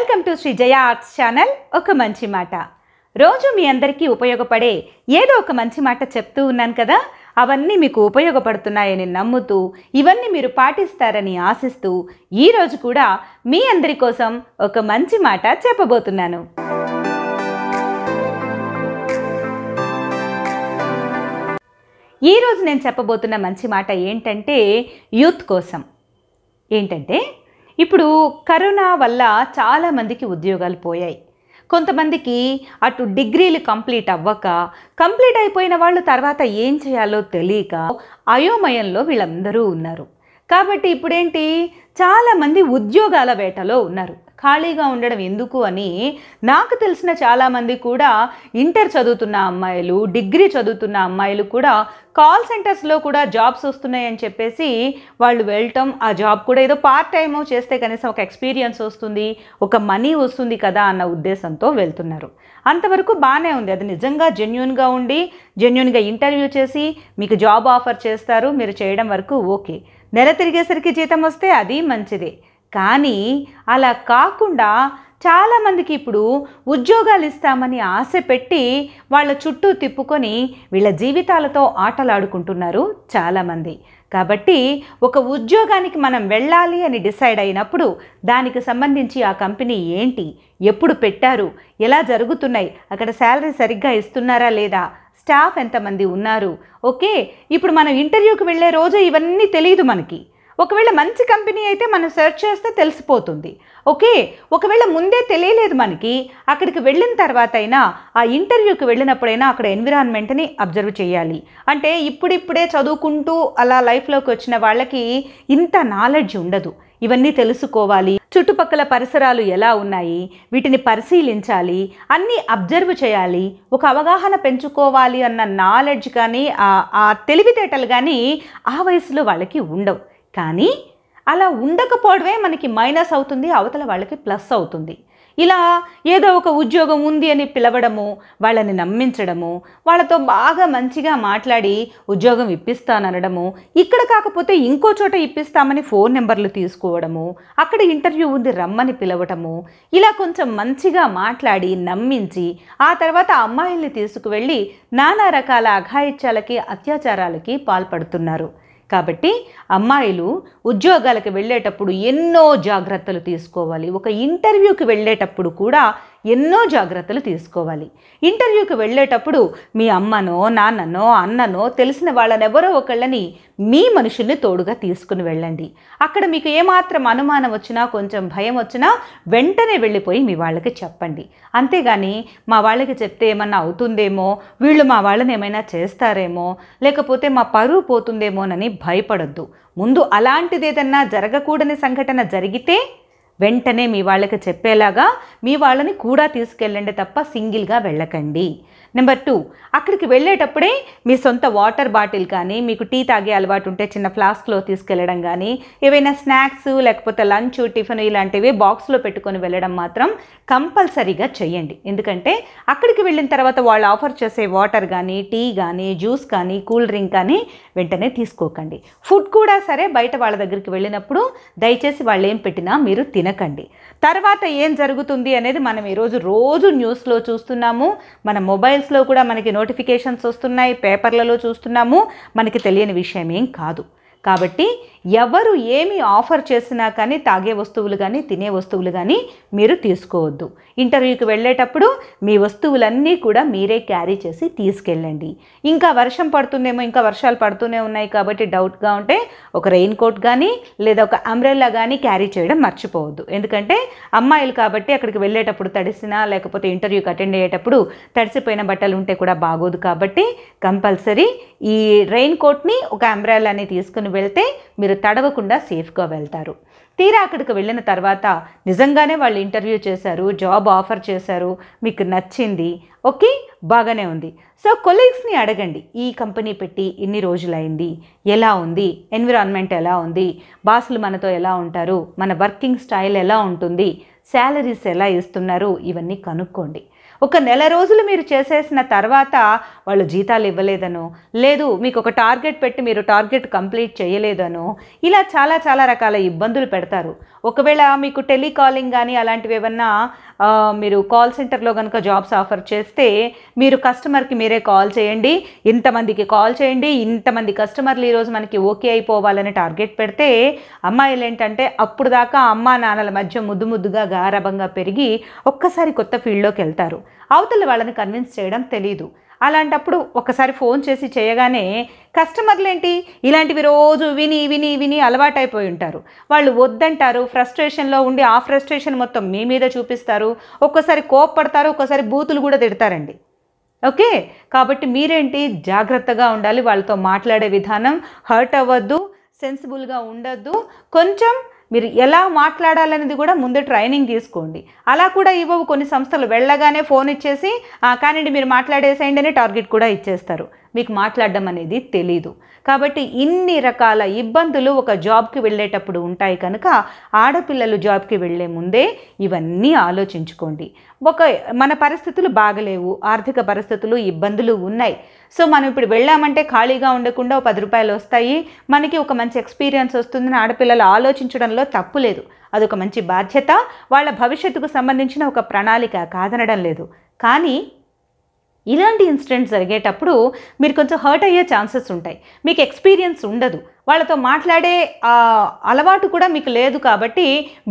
welcome to Shri Jaya arts channel ఒక మంచి మాట రోజు మీ అందరికీ ఉపయోగపడే ఏదో ఒక మంచి మాట చెప్తూ ఉన్నాను కదా అవన్నీ మీకు ఉపయోగపడుతున్నాయని నమ్ముతూ ఇవన్నీ మీరు పాటిస్తారని ఆశిస్తూ ఈరోజు కూడా మీ అందరి కోసం ఒక మంచి మాట చెప్పబోతున్నాను ఈరోజు నేను చెప్పబోతున్న మంచి మాట ఏంటంటే యూత్ కోసం ఏంటంటే ఇప్పుడు కరోనా వల్ల చాలామందికి ఉద్యోగాలు పోయాయి కొంతమందికి అటు డిగ్రీలు కంప్లీట్ అవ్వక కంప్లీట్ అయిపోయిన వాళ్ళు తర్వాత ఏం చేయాలో తెలియక అయోమయంలో వీళ్ళందరూ ఉన్నారు కాబట్టి ఇప్పుడేంటి చాలామంది ఉద్యోగాల వేటలో ఉన్నారు ఖాళీగా ఉండడం ఎందుకు అని నాకు తెలిసిన చాలామంది కూడా ఇంటర్ చదువుతున్న అమ్మాయిలు డిగ్రీ చదువుతున్న అమ్మాయిలు కూడా కాల్ సెంటర్స్లో కూడా జాబ్స్ వస్తున్నాయని చెప్పేసి వాళ్ళు వెళ్ళటం ఆ జాబ్ కూడా ఏదో పార్ట్ టైమ్ చేస్తే కనీసం ఒక ఎక్స్పీరియన్స్ వస్తుంది ఒక మనీ వస్తుంది కదా అన్న ఉద్దేశంతో వెళ్తున్నారు అంతవరకు బాగానే ఉంది అది నిజంగా జెన్యున్గా ఉండి జెన్యున్గా ఇంటర్వ్యూ చేసి మీకు జాబ్ ఆఫర్ చేస్తారు మీరు చేయడం వరకు ఓకే నెల తిరిగేసరికి జీతం వస్తే అది మంచిదే కానీ అలా కాకుండా చాలామందికి ఇప్పుడు ఉద్యోగాలు ఇస్తామని ఆశ పెట్టి వాళ్ళ చుట్టూ తిప్పుకొని వీళ్ళ జీవితాలతో ఆటలాడుకుంటున్నారు చాలామంది కాబట్టి ఒక ఉద్యోగానికి మనం వెళ్ళాలి అని డిసైడ్ అయినప్పుడు దానికి సంబంధించి ఆ కంపెనీ ఏంటి ఎప్పుడు పెట్టారు ఎలా జరుగుతున్నాయి అక్కడ శాలరీ సరిగ్గా ఇస్తున్నారా లేదా స్టాఫ్ ఎంతమంది ఉన్నారు ఓకే ఇప్పుడు మనం ఇంటర్వ్యూకి వెళ్ళే రోజు ఇవన్నీ తెలియదు మనకి ఒకవేళ మంచి కంపెనీ అయితే మనం సెర్చ్ చేస్తే తెలిసిపోతుంది ఓకే ఒకవేళ ముందే తెలియలేదు మనకి అక్కడికి వెళ్ళిన తర్వాత అయినా ఆ ఇంటర్వ్యూకి వెళ్ళినప్పుడైనా అక్కడ ఎన్విరాన్మెంట్ని అబ్జర్వ్ చేయాలి అంటే ఇప్పుడిప్పుడే చదువుకుంటూ అలా లైఫ్లోకి వచ్చిన వాళ్ళకి ఇంత నాలెడ్జ్ ఉండదు ఇవన్నీ తెలుసుకోవాలి చుట్టుపక్కల పరిసరాలు ఎలా ఉన్నాయి వీటిని పరిశీలించాలి అన్నీ అబ్జర్వ్ చేయాలి ఒక అవగాహన పెంచుకోవాలి అన్న నాలెడ్జ్ కానీ ఆ తెలివితేటలు కానీ ఆ వయసులో వాళ్ళకి ఉండవు కానీ అలా ఉండకపోవడమే మనకి మైనస్ అవుతుంది అవతల వాళ్ళకి ప్లస్ అవుతుంది ఇలా ఏదో ఒక ఉద్యోగం ఉంది అని పిలవడము వాళ్ళని నమ్మించడము వాళ్ళతో బాగా మంచిగా మాట్లాడి ఉద్యోగం ఇప్పిస్తాననడము ఇక్కడ కాకపోతే ఇంకో చోట ఇప్పిస్తామని ఫోన్ నెంబర్లు తీసుకోవడము అక్కడ ఇంటర్వ్యూ ఉంది రమ్మని పిలవటము ఇలా కొంచెం మంచిగా మాట్లాడి నమ్మించి ఆ తర్వాత అమ్మాయిల్ని తీసుకువెళ్ళి నానా రకాల అఘాయిత్యాలకి అత్యాచారాలకి పాల్పడుతున్నారు కాబట్టి అమ్మాయిలు ఉద్యోగాలకు వెళ్ళేటప్పుడు ఎన్నో జాగ్రత్తలు తీసుకోవాలి ఒక ఇంటర్వ్యూకి వెళ్ళేటప్పుడు కూడా ఎన్నో జాగ్రత్తలు తీసుకోవాలి ఇంటర్వ్యూకి వెళ్ళేటప్పుడు మీ అమ్మనో నాన్ననో అన్ననో తెలిసిన వాళ్ళనెవరో ఒకళ్ళని మీ మనుషుల్ని తోడుగా తీసుకుని వెళ్ళండి అక్కడ మీకు ఏమాత్రం అనుమానం వచ్చినా కొంచెం భయం వచ్చినా వెంటనే వెళ్ళిపోయి మీ వాళ్ళకి చెప్పండి అంతేగాని మా వాళ్ళకి చెప్తే ఏమన్నా అవుతుందేమో వీళ్ళు మా వాళ్ళని ఏమైనా చేస్తారేమో లేకపోతే మా పరువు పోతుందేమోనని భయపడద్దు ముందు అలాంటిదేదన్నా జరగకూడని సంఘటన జరిగితే వెంటనే మీ వాళ్ళకి చెప్పేలాగా మీ వాళ్ళని కూడా తీసుకెళ్ళండి తప్ప సింగిల్గా వెళ్ళకండి నెంబర్ టూ అక్కడికి వెళ్ళేటప్పుడే మీ సొంత వాటర్ బాటిల్ కానీ మీకు టీ తాగే అలవాటు ఉంటే చిన్న ఫ్లాస్క్లో తీసుకెళ్ళడం కానీ ఏవైనా స్నాక్స్ లేకపోతే లంచ్ టిఫిన్ ఇలాంటివి బాక్స్లో పెట్టుకొని వెళ్ళడం మాత్రం కంపల్సరీగా చేయండి ఎందుకంటే అక్కడికి వెళ్ళిన తర్వాత వాళ్ళు ఆఫర్ చేసే వాటర్ కానీ టీ కానీ జ్యూస్ కానీ కూల్ డ్రింక్ కానీ వెంటనే తీసుకోకండి ఫుడ్ కూడా సరే బయట వాళ్ళ దగ్గరికి వెళ్ళినప్పుడు దయచేసి వాళ్ళు ఏం పెట్టినా మీరు తిన వినకండి తర్వాత ఏం జరుగుతుంది అనేది మనం ఈరోజు రోజు న్యూస్లో చూస్తున్నాము మన మొబైల్స్లో కూడా మనకి నోటిఫికేషన్స్ వస్తున్నాయి పేపర్లలో చూస్తున్నాము మనకి తెలియని విషయం ఏం కాదు కాబట్టి ఎవరు ఏమి ఆఫర్ చేసినా కానీ తాగే వస్తువులు కానీ తినే వస్తువులు కానీ మీరు తీసుకోవద్దు ఇంటర్వ్యూకి వెళ్ళేటప్పుడు మీ వస్తువులన్నీ కూడా మీరే క్యారీ చేసి తీసుకెళ్ళండి ఇంకా వర్షం పడుతుందేమో ఇంకా వర్షాలు పడుతూనే ఉన్నాయి కాబట్టి డౌట్గా ఉంటే ఒక రెయిన్ కోట్ కానీ లేదా ఒక అంబ్రెల్లా కానీ క్యారీ చేయడం మర్చిపోవద్దు ఎందుకంటే అమ్మాయిలు కాబట్టి అక్కడికి వెళ్ళేటప్పుడు తడిసినా లేకపోతే ఇంటర్వ్యూకి అటెండ్ అయ్యేటప్పుడు తడిసిపోయిన బట్టలు ఉంటే కూడా బాగోదు కాబట్టి కంపల్సరీ ఈ రెయిన్ కోట్ని ఒక అంబ్రెల్లాని తీసుకుని వెళ్తే మీరు మీరు తడవకుండా సేఫ్గా వెళ్తారు తీరా అక్కడికి వెళ్ళిన తర్వాత నిజంగానే వాళ్ళు ఇంటర్వ్యూ చేశారు జాబ్ ఆఫర్ చేశారు మీకు నచ్చింది ఓకే బాగానే ఉంది సో కొలీగ్స్ని అడగండి ఈ కంపెనీ పెట్టి ఇన్ని రోజులైంది ఎలా ఉంది ఎన్విరాన్మెంట్ ఎలా ఉంది బాసులు మనతో ఎలా ఉంటారు మన వర్కింగ్ స్టైల్ ఎలా ఉంటుంది శాలరీస్ ఎలా ఇస్తున్నారు ఇవన్నీ కనుక్కోండి ఒక నెల రోజులు మీరు చేసేసిన తర్వాత వాళ్ళు జీతాలు ఇవ్వలేదనో లేదు మీకు ఒక టార్గెట్ పెట్టి మీరు టార్గెట్ కంప్లీట్ చేయలేదనో ఇలా చాలా చాలా రకాల ఇబ్బందులు పెడతారు ఒకవేళ మీకు టెలికాలింగ్ కానీ అలాంటివి ఏమన్నా మీరు కాల్ సెంటర్లో కనుక జాబ్స్ ఆఫర్ చేస్తే మీరు కస్టమర్కి మీరే కాల్ చేయండి ఇంతమందికి కాల్ చేయండి ఇంతమంది కస్టమర్లు ఈరోజు మనకి ఓకే అయిపోవాలని టార్గెట్ పెడితే అమ్మాయిలు ఏంటంటే అప్పుడు దాకా అమ్మా నాన్నల మధ్య ముద్దు ముద్దుగా గారభంగా పెరిగి ఒక్కసారి కొత్త ఫీల్డ్లోకి వెళ్తారు అవతల వాళ్ళని కన్విన్స్ చేయడం తెలియదు అలాంటప్పుడు ఒకసారి ఫోన్ చేసి చేయగానే కస్టమర్లు ఏంటి ఇలాంటివి రోజు విని విని విని అలవాటైపోయి ఉంటారు వాళ్ళు వద్దంటారు ఫ్రస్ట్రేషన్లో ఉండి ఆ ఫ్రస్ట్రేషన్ మొత్తం మీ మీద చూపిస్తారు ఒక్కోసారి కోప్పడతారు ఒక్కోసారి బూతులు కూడా తిడతారండి ఓకే కాబట్టి మీరేంటి జాగ్రత్తగా ఉండాలి వాళ్ళతో మాట్లాడే విధానం హర్ట్ అవ్వద్దు సెన్సిబుల్గా ఉండద్దు కొంచెం మీరు ఎలా మాట్లాడాలనేది కూడా ముందే ట్రైనింగ్ తీసుకోండి అలా కూడా ఇవ్వవు కొన్ని సంస్థలు వెళ్ళగానే ఫోన్ ఇచ్చేసి కానివ్వండి మీరు మాట్లాడేసేయండి అని టార్గెట్ కూడా ఇచ్చేస్తారు మీకు మాట్లాడడం అనేది తెలీదు కాబట్టి ఇన్ని రకాల ఇబ్బందులు ఒక జాబ్కి వెళ్ళేటప్పుడు ఉంటాయి కనుక ఆడపిల్లలు జాబ్కి వెళ్ళే ముందే ఇవన్నీ ఆలోచించుకోండి ఒక మన పరిస్థితులు బాగలేవు ఆర్థిక పరిస్థితులు ఇబ్బందులు ఉన్నాయి సో మనం ఇప్పుడు వెళ్ళామంటే ఖాళీగా ఉండకుండా పది రూపాయలు వస్తాయి మనకి ఒక మంచి ఎక్స్పీరియన్స్ వస్తుందని ఆడపిల్లలు ఆలోచించడంలో తప్పు లేదు అదొక మంచి బాధ్యత వాళ్ళ భవిష్యత్తుకు సంబంధించిన ఒక ప్రణాళిక కాదనడం లేదు కానీ ఇలాంటి ఇన్సిడెంట్ జరిగేటప్పుడు మీరు కొంచెం హర్ట్ అయ్యే ఛాన్సెస్ ఉంటాయి మీకు ఎక్స్పీరియన్స్ ఉండదు వాళ్ళతో మాట్లాడే అలవాటు కూడా మీకు లేదు కాబట్టి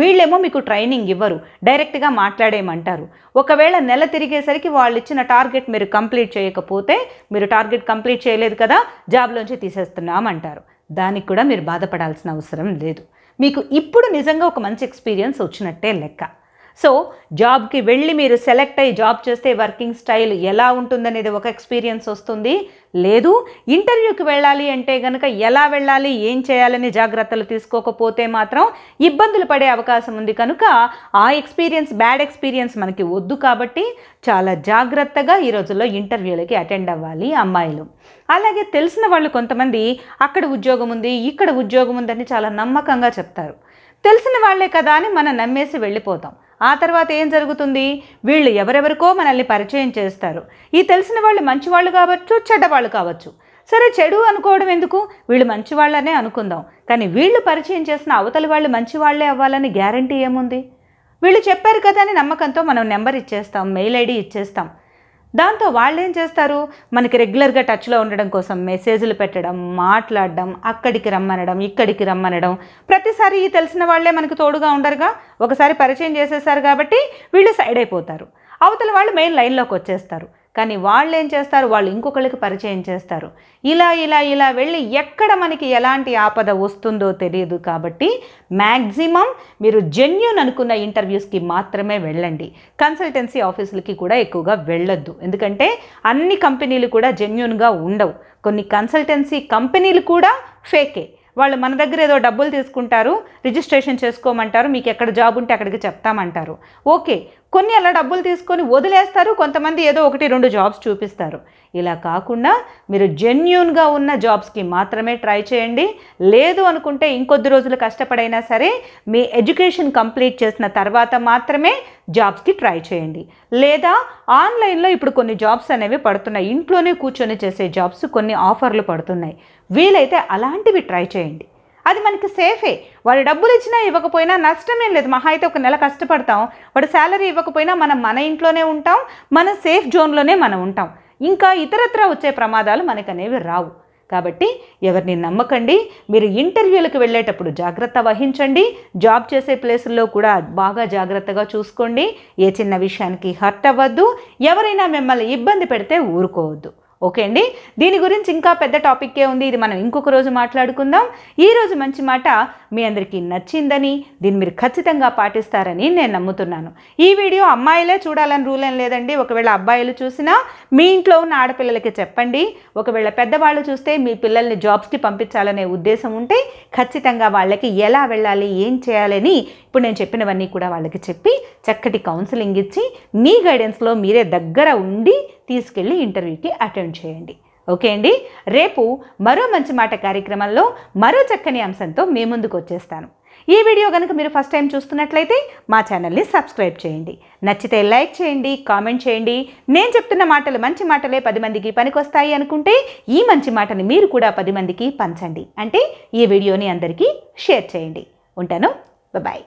వీళ్ళేమో మీకు ట్రైనింగ్ ఇవ్వరు డైరెక్ట్గా మాట్లాడేయమంటారు ఒకవేళ నెల తిరిగేసరికి వాళ్ళు ఇచ్చిన టార్గెట్ మీరు కంప్లీట్ చేయకపోతే మీరు టార్గెట్ కంప్లీట్ చేయలేదు కదా జాబ్లోంచి తీసేస్తున్నామంటారు దానికి కూడా మీరు బాధపడాల్సిన అవసరం లేదు మీకు ఇప్పుడు నిజంగా ఒక మంచి ఎక్స్పీరియన్స్ వచ్చినట్టే లెక్క సో జాబ్కి వెళ్ళి మీరు సెలెక్ట్ అయ్యి జాబ్ చేస్తే వర్కింగ్ స్టైల్ ఎలా ఉంటుందనేది ఒక ఎక్స్పీరియన్స్ వస్తుంది లేదు ఇంటర్వ్యూకి వెళ్ళాలి అంటే కనుక ఎలా వెళ్ళాలి ఏం చేయాలని జాగ్రత్తలు తీసుకోకపోతే మాత్రం ఇబ్బందులు పడే అవకాశం ఉంది కనుక ఆ ఎక్స్పీరియన్స్ బ్యాడ్ ఎక్స్పీరియన్స్ మనకి వద్దు కాబట్టి చాలా జాగ్రత్తగా ఈ రోజుల్లో ఇంటర్వ్యూలకి అటెండ్ అవ్వాలి అమ్మాయిలు అలాగే తెలిసిన వాళ్ళు కొంతమంది అక్కడ ఉద్యోగం ఉంది ఇక్కడ ఉద్యోగం ఉందని చాలా నమ్మకంగా చెప్తారు తెలిసిన వాళ్లే కదా అని మనం నమ్మేసి వెళ్ళిపోతాం ఆ తర్వాత ఏం జరుగుతుంది వీళ్ళు ఎవరెవరికో మనల్ని పరిచయం చేస్తారు ఈ తెలిసిన వాళ్ళు మంచివాళ్ళు కావచ్చు చెడ్డవాళ్ళు కావచ్చు సరే చెడు అనుకోవడం ఎందుకు వీళ్ళు మంచివాళ్ళనే అనుకుందాం కానీ వీళ్ళు పరిచయం చేసిన అవతలి వాళ్ళు మంచివాళ్లే అవ్వాలని గ్యారంటీ ఏముంది వీళ్ళు చెప్పారు కదా అని నమ్మకంతో మనం నెంబర్ ఇచ్చేస్తాం మెయిల్ ఐడి ఇచ్చేస్తాం దాంతో వాళ్ళు ఏం చేస్తారు మనకి రెగ్యులర్గా టచ్లో ఉండడం కోసం మెసేజ్లు పెట్టడం మాట్లాడడం అక్కడికి రమ్మనడం ఇక్కడికి రమ్మనడం ప్రతిసారి ఈ తెలిసిన వాళ్ళే మనకు తోడుగా ఉండరుగా ఒకసారి పరిచయం చేసేసారు కాబట్టి వీళ్ళు సైడ్ అయిపోతారు అవతల వాళ్ళు మెయిన్ లైన్లోకి వచ్చేస్తారు కానీ వాళ్ళు ఏం చేస్తారు వాళ్ళు ఇంకొకళ్ళకి పరిచయం చేస్తారు ఇలా ఇలా ఇలా వెళ్ళి ఎక్కడ మనకి ఎలాంటి ఆపద వస్తుందో తెలియదు కాబట్టి మ్యాక్సిమం మీరు జెన్యున్ అనుకున్న ఇంటర్వ్యూస్కి మాత్రమే వెళ్ళండి కన్సల్టెన్సీ ఆఫీసులకి కూడా ఎక్కువగా వెళ్ళొద్దు ఎందుకంటే అన్ని కంపెనీలు కూడా జెన్యున్గా ఉండవు కొన్ని కన్సల్టెన్సీ కంపెనీలు కూడా ఫేకే వాళ్ళు మన దగ్గర ఏదో డబ్బులు తీసుకుంటారు రిజిస్ట్రేషన్ చేసుకోమంటారు మీకు ఎక్కడ జాబ్ ఉంటే అక్కడికి చెప్తామంటారు ఓకే కొన్ని అలా డబ్బులు తీసుకొని వదిలేస్తారు కొంతమంది ఏదో ఒకటి రెండు జాబ్స్ చూపిస్తారు ఇలా కాకుండా మీరు జెన్యున్గా ఉన్న జాబ్స్కి మాత్రమే ట్రై చేయండి లేదు అనుకుంటే ఇంకొద్ది రోజులు కష్టపడైనా సరే మీ ఎడ్యుకేషన్ కంప్లీట్ చేసిన తర్వాత మాత్రమే జాబ్స్కి ట్రై చేయండి లేదా ఆన్లైన్లో ఇప్పుడు కొన్ని జాబ్స్ అనేవి పడుతున్నాయి ఇంట్లోనే కూర్చొని చేసే జాబ్స్ కొన్ని ఆఫర్లు పడుతున్నాయి వీలైతే అలాంటివి ట్రై చేయండి అది మనకి సేఫే వాడు డబ్బులు ఇచ్చినా ఇవ్వకపోయినా నష్టమేం లేదు మహా అయితే ఒక నెల కష్టపడతాం వాడు శాలరీ ఇవ్వకపోయినా మనం మన ఇంట్లోనే ఉంటాం మన సేఫ్ జోన్లోనే మనం ఉంటాం ఇంకా ఇతరత్ర వచ్చే ప్రమాదాలు మనకనేవి రావు కాబట్టి ఎవరిని నమ్మకండి మీరు ఇంటర్వ్యూలకు వెళ్ళేటప్పుడు జాగ్రత్త వహించండి జాబ్ చేసే ప్లేసుల్లో కూడా బాగా జాగ్రత్తగా చూసుకోండి ఏ చిన్న విషయానికి హర్ట్ అవ్వద్దు ఎవరైనా మిమ్మల్ని ఇబ్బంది పెడితే ఊరుకోవద్దు ఓకే అండి దీని గురించి ఇంకా పెద్ద టాపిక్కే ఉంది ఇది మనం ఇంకొక రోజు మాట్లాడుకుందాం ఈరోజు మంచి మాట మీ అందరికీ నచ్చిందని దీన్ని మీరు ఖచ్చితంగా పాటిస్తారని నేను నమ్ముతున్నాను ఈ వీడియో అమ్మాయిలే చూడాలని రూల్ ఏం లేదండి ఒకవేళ అబ్బాయిలు చూసినా మీ ఇంట్లో ఉన్న ఆడపిల్లలకి చెప్పండి ఒకవేళ పెద్దవాళ్ళు చూస్తే మీ పిల్లల్ని జాబ్స్కి పంపించాలనే ఉద్దేశం ఉంటే ఖచ్చితంగా వాళ్ళకి ఎలా వెళ్ళాలి ఏం చేయాలని ఇప్పుడు నేను చెప్పినవన్నీ కూడా వాళ్ళకి చెప్పి చక్కటి కౌన్సిలింగ్ ఇచ్చి మీ గైడెన్స్లో మీరే దగ్గర ఉండి తీసుకెళ్ళి ఇంటర్వ్యూకి అటెండ్ చేయండి ఓకే అండి రేపు మరో మంచి మాట కార్యక్రమంలో మరో చక్కని అంశంతో మీ ముందుకు వచ్చేస్తాను ఈ వీడియో కనుక మీరు ఫస్ట్ టైం చూస్తున్నట్లయితే మా ఛానల్ని సబ్స్క్రైబ్ చేయండి నచ్చితే లైక్ చేయండి కామెంట్ చేయండి నేను చెప్తున్న మాటలు మంచి మాటలే పది మందికి పనికొస్తాయి అనుకుంటే ఈ మంచి మాటని మీరు కూడా పది మందికి పంచండి అంటే ఈ వీడియోని అందరికీ షేర్ చేయండి ఉంటాను బాయ్